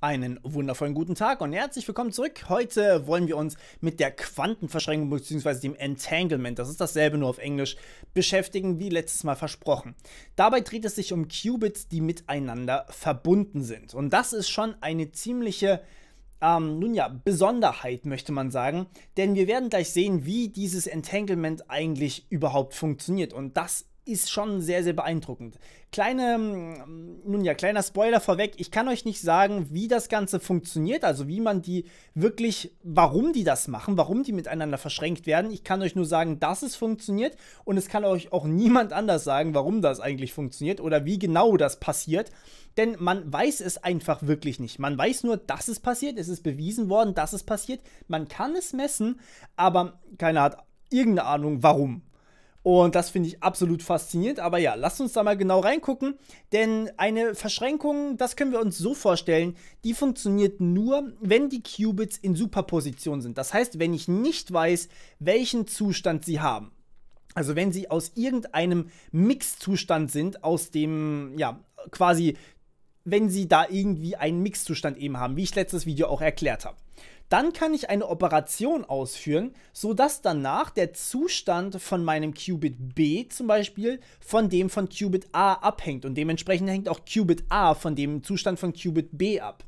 Einen wundervollen guten Tag und herzlich willkommen zurück. Heute wollen wir uns mit der Quantenverschränkung bzw. dem Entanglement, das ist dasselbe nur auf Englisch, beschäftigen, wie letztes Mal versprochen. Dabei dreht es sich um Qubits, die miteinander verbunden sind. Und das ist schon eine ziemliche, ähm, nun ja, Besonderheit, möchte man sagen. Denn wir werden gleich sehen, wie dieses Entanglement eigentlich überhaupt funktioniert. Und das ist schon sehr, sehr beeindruckend. Kleine, ähm, nun ja, kleiner Spoiler vorweg. Ich kann euch nicht sagen, wie das Ganze funktioniert, also wie man die wirklich, warum die das machen, warum die miteinander verschränkt werden. Ich kann euch nur sagen, dass es funktioniert und es kann euch auch niemand anders sagen, warum das eigentlich funktioniert oder wie genau das passiert. Denn man weiß es einfach wirklich nicht. Man weiß nur, dass es passiert. Es ist bewiesen worden, dass es passiert. Man kann es messen, aber keiner hat irgendeine Ahnung, warum. Und das finde ich absolut faszinierend. Aber ja, lasst uns da mal genau reingucken. Denn eine Verschränkung, das können wir uns so vorstellen, die funktioniert nur, wenn die Qubits in Superposition sind. Das heißt, wenn ich nicht weiß, welchen Zustand sie haben. Also wenn sie aus irgendeinem Mixzustand sind, aus dem, ja, quasi wenn sie da irgendwie einen Mixzustand eben haben, wie ich letztes Video auch erklärt habe. Dann kann ich eine Operation ausführen, sodass danach der Zustand von meinem Qubit B zum Beispiel von dem von Qubit A abhängt und dementsprechend hängt auch Qubit A von dem Zustand von Qubit B ab.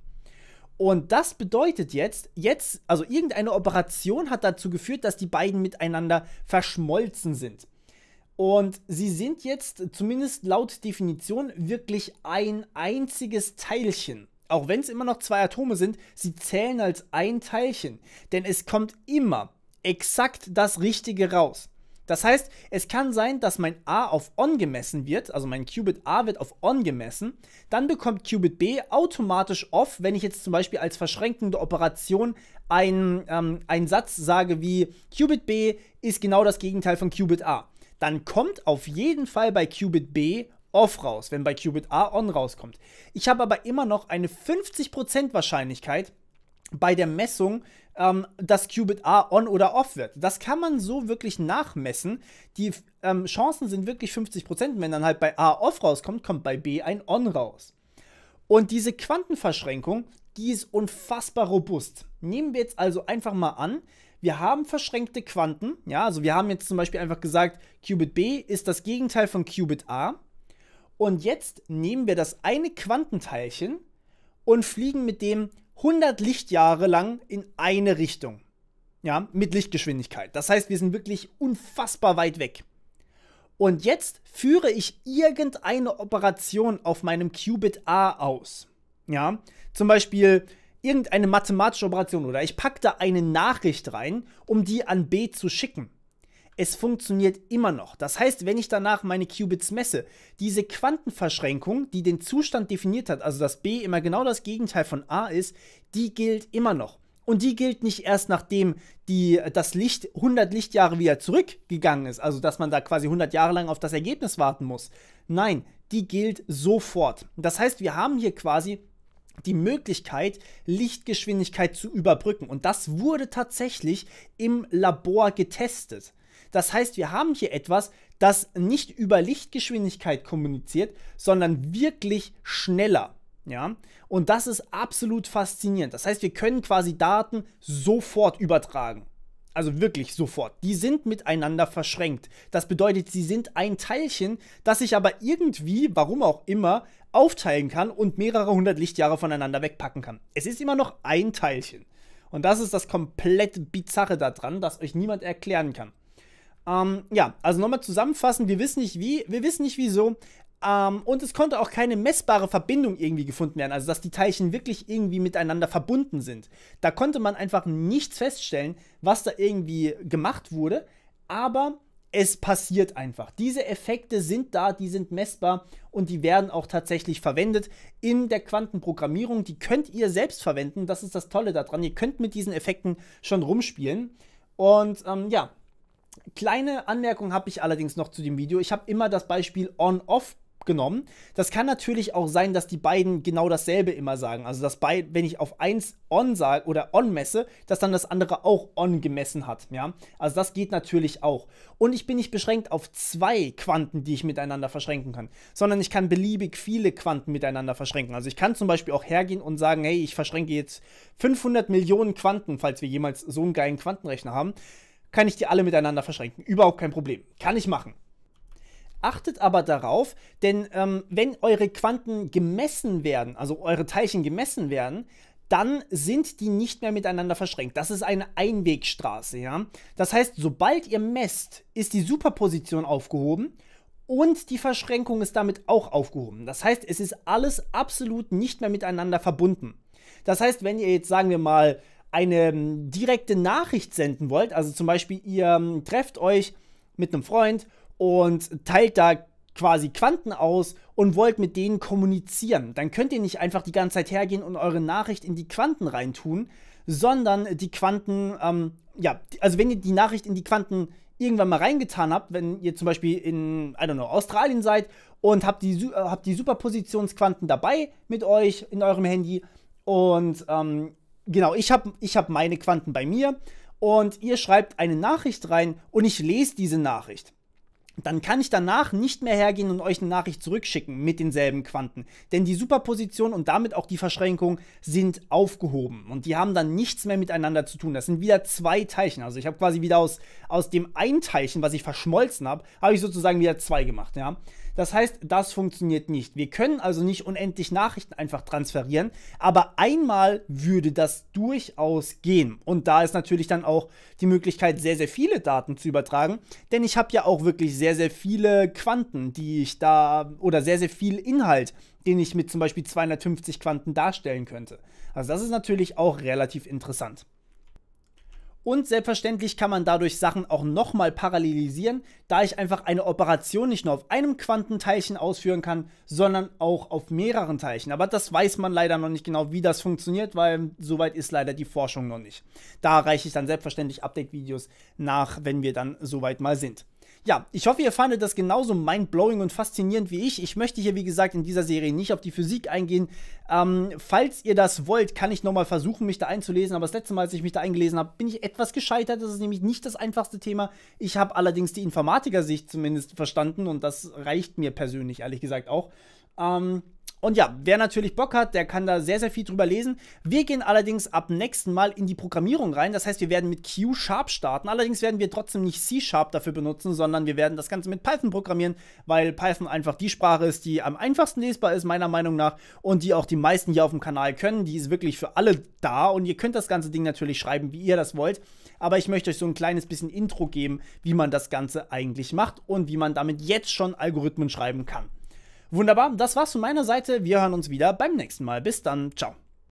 Und das bedeutet jetzt, jetzt, also irgendeine Operation hat dazu geführt, dass die beiden miteinander verschmolzen sind. Und sie sind jetzt, zumindest laut Definition, wirklich ein einziges Teilchen. Auch wenn es immer noch zwei Atome sind, sie zählen als ein Teilchen. Denn es kommt immer exakt das Richtige raus. Das heißt, es kann sein, dass mein A auf On gemessen wird, also mein Qubit A wird auf On gemessen, dann bekommt Qubit B automatisch Off, wenn ich jetzt zum Beispiel als verschränkende Operation einen, ähm, einen Satz sage wie Qubit B ist genau das Gegenteil von Qubit A dann kommt auf jeden Fall bei Qubit B off raus, wenn bei Qubit A on rauskommt. Ich habe aber immer noch eine 50% Wahrscheinlichkeit bei der Messung, ähm, dass Qubit A on oder off wird. Das kann man so wirklich nachmessen. Die ähm, Chancen sind wirklich 50%. Wenn dann halt bei A off rauskommt, kommt bei B ein on raus. Und diese Quantenverschränkung, die ist unfassbar robust. Nehmen wir jetzt also einfach mal an, wir haben verschränkte Quanten, ja, also wir haben jetzt zum Beispiel einfach gesagt, Qubit B ist das Gegenteil von Qubit A. Und jetzt nehmen wir das eine Quantenteilchen und fliegen mit dem 100 Lichtjahre lang in eine Richtung. Ja, mit Lichtgeschwindigkeit. Das heißt, wir sind wirklich unfassbar weit weg. Und jetzt führe ich irgendeine Operation auf meinem Qubit A aus. Ja, zum Beispiel, irgendeine mathematische Operation oder ich packe da eine Nachricht rein, um die an B zu schicken. Es funktioniert immer noch. Das heißt, wenn ich danach meine Qubits messe, diese Quantenverschränkung, die den Zustand definiert hat, also dass B immer genau das Gegenteil von A ist, die gilt immer noch. Und die gilt nicht erst nachdem die, äh, das Licht 100 Lichtjahre wieder zurückgegangen ist, also dass man da quasi 100 Jahre lang auf das Ergebnis warten muss. Nein, die gilt sofort. Das heißt, wir haben hier quasi die Möglichkeit, Lichtgeschwindigkeit zu überbrücken. Und das wurde tatsächlich im Labor getestet. Das heißt, wir haben hier etwas, das nicht über Lichtgeschwindigkeit kommuniziert, sondern wirklich schneller. Ja, und das ist absolut faszinierend. Das heißt, wir können quasi Daten sofort übertragen. Also wirklich sofort. Die sind miteinander verschränkt. Das bedeutet, sie sind ein Teilchen, das sich aber irgendwie, warum auch immer, aufteilen kann und mehrere hundert Lichtjahre voneinander wegpacken kann. Es ist immer noch ein Teilchen. Und das ist das komplett Bizarre daran, das euch niemand erklären kann. Ähm, ja, also nochmal zusammenfassen, wir wissen nicht wie, wir wissen nicht wieso, ähm, und es konnte auch keine messbare Verbindung irgendwie gefunden werden, also dass die Teilchen wirklich irgendwie miteinander verbunden sind. Da konnte man einfach nichts feststellen, was da irgendwie gemacht wurde, aber es passiert einfach. Diese Effekte sind da, die sind messbar und die werden auch tatsächlich verwendet in der Quantenprogrammierung. Die könnt ihr selbst verwenden, das ist das Tolle daran. Ihr könnt mit diesen Effekten schon rumspielen. Und ähm, ja, kleine Anmerkung habe ich allerdings noch zu dem Video. Ich habe immer das Beispiel On-Off genommen. Das kann natürlich auch sein, dass die beiden genau dasselbe immer sagen. Also, dass bei, wenn ich auf eins on sage oder on messe, dass dann das andere auch on gemessen hat. Ja? Also, das geht natürlich auch. Und ich bin nicht beschränkt auf zwei Quanten, die ich miteinander verschränken kann, sondern ich kann beliebig viele Quanten miteinander verschränken. Also, ich kann zum Beispiel auch hergehen und sagen, hey, ich verschränke jetzt 500 Millionen Quanten, falls wir jemals so einen geilen Quantenrechner haben. Kann ich die alle miteinander verschränken? Überhaupt kein Problem. Kann ich machen. Achtet aber darauf, denn ähm, wenn eure Quanten gemessen werden, also eure Teilchen gemessen werden, dann sind die nicht mehr miteinander verschränkt. Das ist eine Einwegstraße, ja. Das heißt, sobald ihr messt, ist die Superposition aufgehoben und die Verschränkung ist damit auch aufgehoben. Das heißt, es ist alles absolut nicht mehr miteinander verbunden. Das heißt, wenn ihr jetzt, sagen wir mal, eine ähm, direkte Nachricht senden wollt, also zum Beispiel ihr ähm, trefft euch mit einem Freund und teilt da quasi Quanten aus und wollt mit denen kommunizieren. Dann könnt ihr nicht einfach die ganze Zeit hergehen und eure Nachricht in die Quanten reintun, sondern die Quanten, ähm, ja, also wenn ihr die Nachricht in die Quanten irgendwann mal reingetan habt, wenn ihr zum Beispiel in, I don't know, Australien seid und habt die, äh, habt die Superpositionsquanten dabei mit euch in eurem Handy und ähm, genau, ich habe ich hab meine Quanten bei mir und ihr schreibt eine Nachricht rein und ich lese diese Nachricht dann kann ich danach nicht mehr hergehen und euch eine Nachricht zurückschicken mit denselben Quanten. Denn die Superposition und damit auch die Verschränkung sind aufgehoben und die haben dann nichts mehr miteinander zu tun. Das sind wieder zwei Teilchen. Also ich habe quasi wieder aus, aus dem einen Teilchen, was ich verschmolzen habe, habe ich sozusagen wieder zwei gemacht. Ja? Das heißt, das funktioniert nicht. Wir können also nicht unendlich Nachrichten einfach transferieren, aber einmal würde das durchaus gehen. Und da ist natürlich dann auch die Möglichkeit, sehr, sehr viele Daten zu übertragen, denn ich habe ja auch wirklich sehr, sehr viele Quanten, die ich da oder sehr, sehr viel Inhalt, den ich mit zum Beispiel 250 Quanten darstellen könnte. Also das ist natürlich auch relativ interessant. Und selbstverständlich kann man dadurch Sachen auch nochmal parallelisieren, da ich einfach eine Operation nicht nur auf einem Quantenteilchen ausführen kann, sondern auch auf mehreren Teilchen. Aber das weiß man leider noch nicht genau, wie das funktioniert, weil soweit ist leider die Forschung noch nicht. Da reiche ich dann selbstverständlich Update-Videos nach, wenn wir dann soweit mal sind. Ja, ich hoffe, ihr fandet das genauso mindblowing und faszinierend wie ich. Ich möchte hier, wie gesagt, in dieser Serie nicht auf die Physik eingehen. Ähm, falls ihr das wollt, kann ich nochmal versuchen, mich da einzulesen. Aber das letzte Mal, als ich mich da eingelesen habe, bin ich etwas gescheitert. Das ist nämlich nicht das einfachste Thema. Ich habe allerdings die Informatikersicht zumindest verstanden und das reicht mir persönlich, ehrlich gesagt, auch. Ähm, und ja, wer natürlich Bock hat, der kann da sehr, sehr viel drüber lesen. Wir gehen allerdings ab nächsten Mal in die Programmierung rein. Das heißt, wir werden mit Q-Sharp starten. Allerdings werden wir trotzdem nicht C-Sharp dafür benutzen, sondern wir werden das Ganze mit Python programmieren, weil Python einfach die Sprache ist, die am einfachsten lesbar ist, meiner Meinung nach, und die auch die meisten hier auf dem Kanal können. Die ist wirklich für alle da und ihr könnt das ganze Ding natürlich schreiben, wie ihr das wollt. Aber ich möchte euch so ein kleines bisschen Intro geben, wie man das Ganze eigentlich macht und wie man damit jetzt schon Algorithmen schreiben kann. Wunderbar, das war's von meiner Seite. Wir hören uns wieder beim nächsten Mal. Bis dann, ciao.